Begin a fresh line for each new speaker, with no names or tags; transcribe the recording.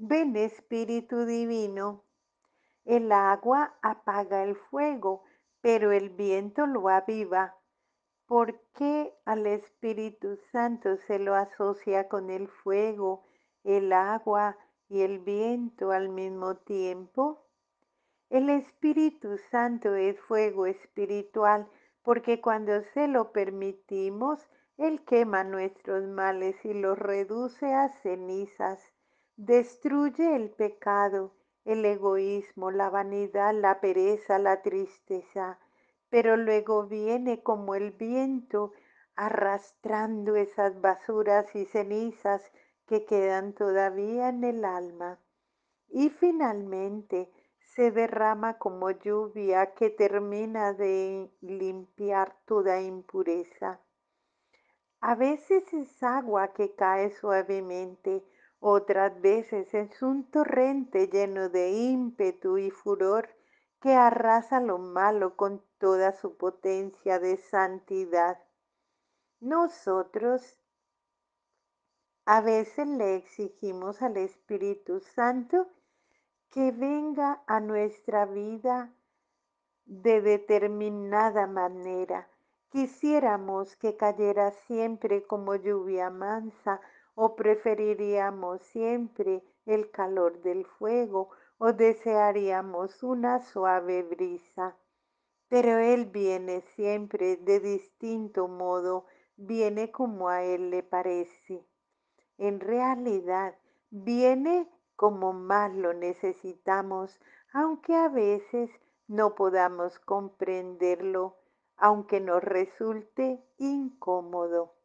Ven Espíritu Divino. El agua apaga el fuego, pero el viento lo aviva. ¿Por qué al Espíritu Santo se lo asocia con el fuego, el agua y el viento al mismo tiempo? El Espíritu Santo es fuego espiritual porque cuando se lo permitimos, Él quema nuestros males y los reduce a cenizas. Destruye el pecado, el egoísmo, la vanidad, la pereza, la tristeza, pero luego viene como el viento arrastrando esas basuras y cenizas que quedan todavía en el alma. Y finalmente se derrama como lluvia que termina de limpiar toda impureza. A veces es agua que cae suavemente, otras veces es un torrente lleno de ímpetu y furor que arrasa lo malo con toda su potencia de santidad. Nosotros a veces le exigimos al Espíritu Santo que venga a nuestra vida de determinada manera. Quisiéramos que cayera siempre como lluvia mansa o preferiríamos siempre el calor del fuego o desearíamos una suave brisa. Pero Él viene siempre de distinto modo, viene como a Él le parece. En realidad, viene como más lo necesitamos, aunque a veces no podamos comprenderlo, aunque nos resulte incómodo.